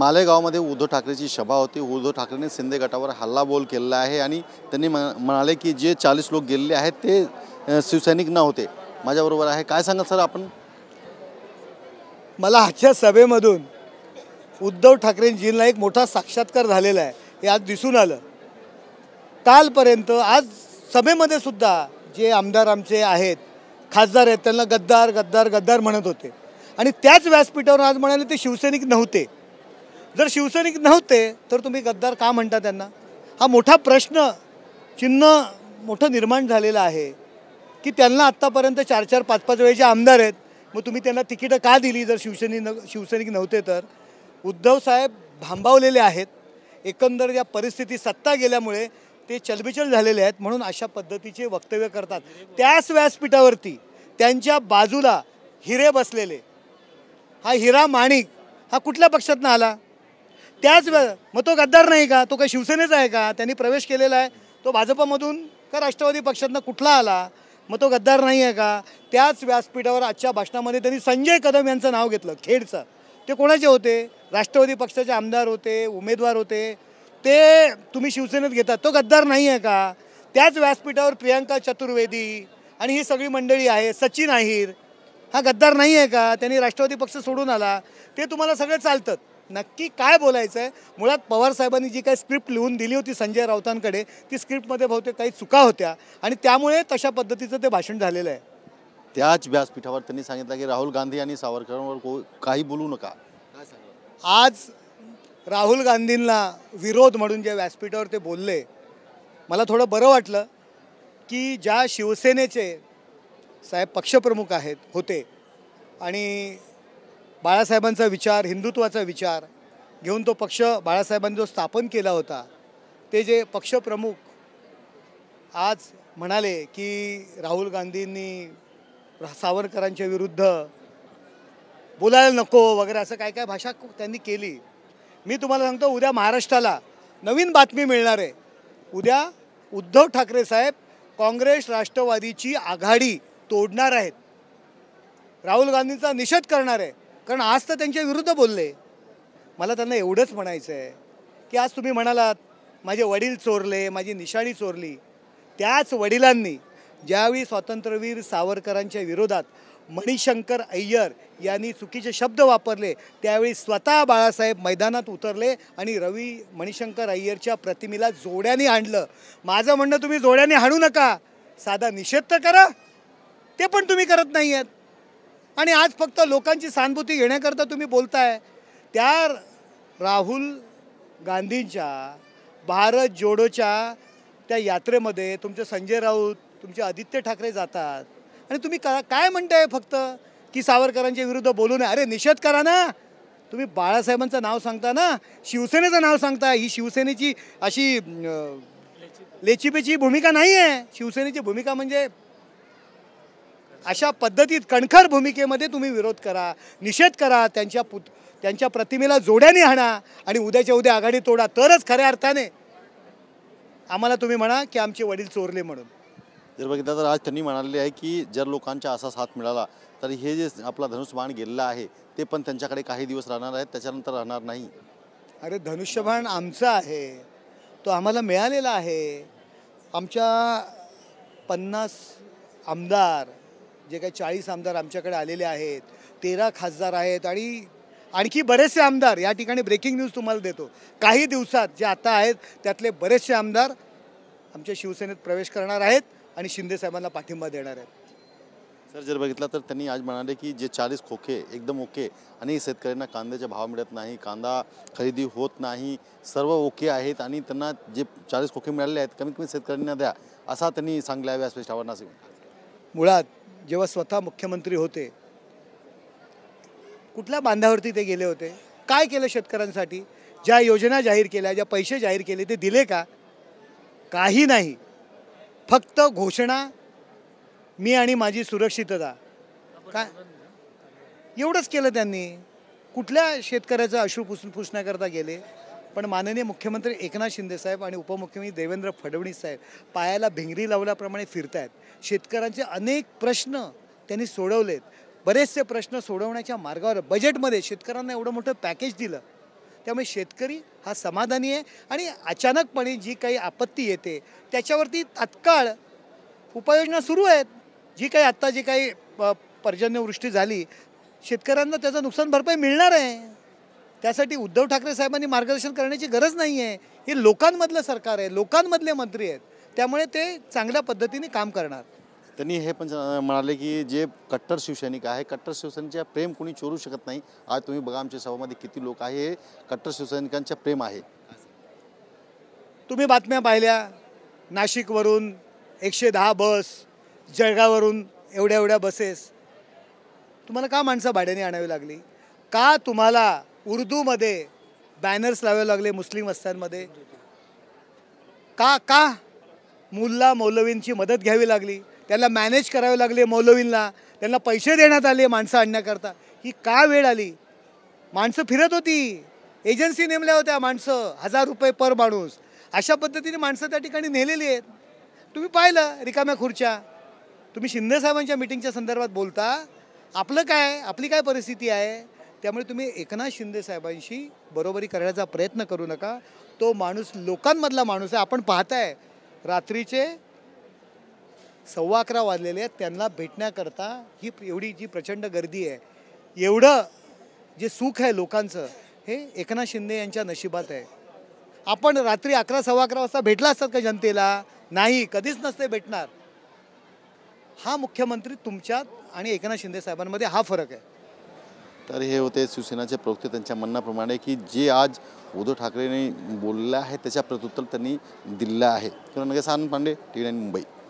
मालेगावमध्ये उद्धव ठाकरेची सभा होती उद्धव ठाकरेने शिंदे गटावर हल्लाबोल केलेला आहे आणि त्यांनी म्हणाले की जे चाळीस लोक गेलेले आहेत ते शिवसैनिक नव्हते माझ्याबरोबर आहे काय सांगा सर आपण मला आजच्या सभेमधून उद्धव ठाकरेंजींना एक मोठा साक्षात्कार झालेला आहे हे आज दिसून आलं कालपर्यंत आज सभेमध्ये सुद्धा जे आमदार आमचे आहेत खासदार आहेत त्यांना गद्दार गद्दार गद्दार म्हणत होते आणि त्याच व्यासपीठावर आज म्हणाले ते शिवसैनिक नव्हते जर शिवसैनिक नव्हते तर तुम्ही गद्दार का म्हणता त्यांना हा मोठा प्रश्न चिन्ह मोठं निर्माण झालेलं आहे की त्यांना आत्तापर्यंत चार चार पाच पाच वेळेचे आमदार आहेत मग तुम्ही त्यांना तिकीटं का दिली जर शिवसेने न शिवसैनिक नव्हते तर उद्धव साहेब भांबावलेले आहेत एकंदर या परिस्थिती सत्ता गेल्यामुळे ते चलबिचल झालेले आहेत म्हणून अशा पद्धतीचे वक्तव्य करतात त्याच व्यासपीठावरती त्यांच्या बाजूला हिरे बसलेले हा हिरा माणिक हा कुठल्या पक्षातनं आला त्याच वेळ मग तो गद्दार नाही का तो काही शिवसेनेचा आहे का त्यांनी प्रवेश केलेला आहे तो भाजपमधून का राष्ट्रवादी पक्षातनं कुठला आला मग तो गद्दार नाही आहे का त्याच व्यासपीठावर आजच्या भाषणामध्ये त्यांनी संजय कदम यांचं नाव घेतलं खेडचं ते कोणाचे होते राष्ट्रवादी पक्षाचे आमदार होते उमेदवार होते ते तुम्ही शिवसेनेत घेतात तो गद्दार नाही आहे का त्याच व्यासपीठावर प्रियांका चतुर्वेदी आणि ही सगळी मंडळी आहे सचिन आहीर हा गद्दार नाही आहे का त्यांनी राष्ट्रवादी पक्ष सोडून आला ते तुम्हाला सगळं चालतं नक्की काय बोलायचं आहे मुळात पवार साहेबांनी जी काही स्क्रिप्ट लिहून दिली होती संजय राऊतांकडे ती स्क्रिप्टमध्ये बहुतेक काही चुका होत्या आणि त्यामुळे तशा पद्धतीचं ते भाषण झालेलं आहे त्याच व्यासपीठावर त्यांनी सांगितलं की राहुल गांधी आणि सावरकरांवर को काही बोलू नका आज राहुल गांधींना विरोध म्हणून ज्या व्यासपीठावर ते बोलले मला थोडं बरं वाटलं की ज्या शिवसेनेचे साहेब पक्षप्रमुख आहेत होते आणि बाळासाहेबांचा विचार हिंदुत्वाचा विचार घेऊन तो पक्ष बाळासाहेबांनी जो स्थापन केला होता ते जे पक्षप्रमुख आज म्हणाले की राहुल गांधींनी सावरकरांच्या विरुद्ध बोलायला नको वगैरे असं काय काय भाषा त्यांनी केली मी तुम्हाला सांगतो उद्या महाराष्ट्राला नवीन बातमी मिळणार आहे उद्या उद्धव ठाकरे साहेब काँग्रेस राष्ट्रवादीची आघाडी तोडणार आहेत राहुल गांधींचा निषेध करणार आहे कारण आज तर त्यांच्या विरुद्ध बोलले मला त्यांना एवढंच म्हणायचं आहे की आज तुम्ही म्हणालात माझे वडील चोरले माझी निशाणी चोरली त्याच वडिलांनी ज्यावेळी स्वातंत्र्यवीर सावरकरांच्या विरोधात मणिशंकर अय्यर यांनी चुकीचे शब्द वापरले त्यावेळी स्वतः बाळासाहेब मैदानात उतरले आणि रवी मणिशंकर अय्यरच्या प्रतिमेला जोड्याने आणलं माझं म्हणणं तुम्ही जोड्याने हाणू नका साधा निषेध तर करा ते पण तुम्ही करत नाही आहेत आणि आज फक्त लोकांची सहानुभूती घेण्याकरता तुम्ही बोलताय त्या राहुल गांधींच्या भारत जोडोच्या त्या यात्रेमध्ये तुमचे संजय राऊत तुमचे आदित्य ठाकरे जातात आणि तुम्ही का काय म्हणताय फक्त की सावरकरांच्या विरुद्ध बोलू नये अरे निषेध करा ना तुम्ही बाळासाहेबांचं नाव सांगता ना शिवसेनेचं नाव सांगता ही शिवसेनेची अशी लेचीपेची भूमिका नाही आहे शिवसेनेची भूमिका म्हणजे अशा पद्धतीत कणखर भूमिकेमध्ये तुम्ही विरोध करा निषेध करा त्यांच्या पु त्यांच्या प्रतिमेला जोड्याने हाणा आणि उद्याच्या उद्या आघाडी तोडा तरच खऱ्या अर्थाने आम्हाला तुम्ही म्हणा की आमचे वडील चोरले म्हणून जर बघितलं तर आज त्यांनी म्हणाले आहे की जर लोकांचा असा साथ मिळाला तर हे जे आपला धनुष्यबाण गेलेला आहे ते पण त्यांच्याकडे काही दिवस राहणार आहेत त्याच्यानंतर राहणार नाही अरे धनुष्यबाण आमचा आहे तो आम्हाला मिळालेला आहे आमच्या पन्नास आमदार जे काही चाळीस आमदार आमच्याकडे आलेले आहेत तेरा खासदार आहेत आणि आणखी बरेचसे आमदार या ठिकाणी ब्रेकिंग न्यूज तुम्हाला देतो काही दिवसात जे आता आहेत त्यातले बरेचसे आमदार आमच्या शिवसेनेत प्रवेश करणार आहेत आणि शिंदेसाहेबांना पाठिंबा देणार आहेत सर जर बघितलं तर त्यांनी आज म्हणाले की जे चाळीस खोके एकदम ओके आणि शेतकऱ्यांना कांद्याचे भाव मिळत नाही कांदा खरेदी होत नाही सर्व ओके आहेत आणि त्यांना जे चाळीस खोके मिळाले आहेत कमीत कमी शेतकऱ्यांना द्या असा त्यांनी सांगला व्यासपीठावर नाशिक मुळात जेव्हा स्वतः मुख्यमंत्री होते कुठल्या बांधावरती ते गेले होते काय केलं शेतकऱ्यांसाठी ज्या योजना जाहीर केल्या ज्या पैसे जाहीर केले ते दिले का काही नाही फक्त घोषणा मी आणि माझी सुरक्षितता काय एवढंच केलं त्यांनी कुठल्या शेतकऱ्याचं अश्रू पुस पुसण्याकरता गेले पण माननीय मुख्यमंत्री एकनाथ शिंदेसाहेब आणि उपमुख्यमंत्री देवेंद्र फडणवीस साहेब पायाला भिंगरी लावल्याप्रमाणे फिरत आहेत शेतकऱ्यांचे अनेक प्रश्न त्यांनी सोडवलेत बरेचसे प्रश्न सोडवण्याच्या मार्गावर बजेटमध्ये शेतकऱ्यांना एवढं मोठं पॅकेज दिलं त्यामुळे शेतकरी हा समाधानी आहे आणि अचानकपणे जी काही आपत्ती येते त्याच्यावरती तत्काळ उपाययोजना सुरू आहेत जी काही आत्ता जी काही पर्जन्यवृष्टी झाली शेतकऱ्यांना त्याचं नुकसान भरपाई मिळणार आहे त्यासाठी उद्धव ठाकरे साहेबांनी मार्गदर्शन करण्याची गरज नाही आहे हे लोकांमधलं सरकार आहे लोकांमधले मंत्री आहेत त्यामुळे ते चांगल्या पद्धतीने काम करणार त्यांनी हे पण म्हणाले की जे कट्टर शिवसैनिक आहे कट्टर शिवसेनेच्या प्रेम कोणी चोरू शकत नाही आज तुम्ही बघा आमच्या सभामध्ये किती लोक आहे हे कट्टर शिवसैनिकांच्या प्रेम आहे तुम्ही बातम्या पाहिल्या नाशिकवरून एकशे दहा बस जळगावरून एवढ्या एवढ्या बसेस तुम्हाला का माणसं भाड्याने आणावी लागली का तुम्हाला उर्दूमध्ये बॅनर्स लावावे लागले मुस्लिम वस्त्यांमध्ये का का मुल्ला मौलवींची मदत घ्यावी लागली त्यांना मॅनेज करावे लागले मौलवींना त्यांना पैसे देण्यात आले माणसं आणण्याकरता ही का वेळ आली माणसं फिरत होती एजन्सी नेमल्या होत्या माणसं हजार रुपये पर माणूस अशा पद्धतीने माणसं त्या ठिकाणी नेलेली आहेत तुम्ही पाहिलं रिकाम्या खुर्च्या तुम्ही शिंदेसाहेबांच्या मिटिंगच्या संदर्भात बोलता आपलं काय आपली काय परिस्थिती आहे त्यामुळे तुम्ही एकनाथ शिंदे साहेबांशी बरोबरी करण्याचा प्रयत्न करू नका तो माणूस लोकांमधला माणूस आहे आपण पाहताय रात्रीचे सव्वा अकरा वाजलेले आहेत त्यांना भेटण्याकरता ही एवढी जी प्रचंड गर्दी आहे एवढं जे सुख आहे लोकांचं हे एकनाथ शिंदे यांच्या नशिबात आहे आपण रात्री अकरा सव्वा अकरा वाजता भेटला असतात का जनतेला नाही कधीच नसते भेटणार हा मुख्यमंत्री तुमच्यात आणि एकनाथ शिंदे साहेबांमध्ये हा फरक आहे तर हे होते शिवसेनाचे प्रवक्ते त्यांच्या म्हणण्याप्रमाणे की जे आज उद्धव ठाकरेंनी बोललं आहे त्याच्या प्रत्युत्तर त्यांनी दिलं आहे किंवा नगेसान पांडे टी मुंबई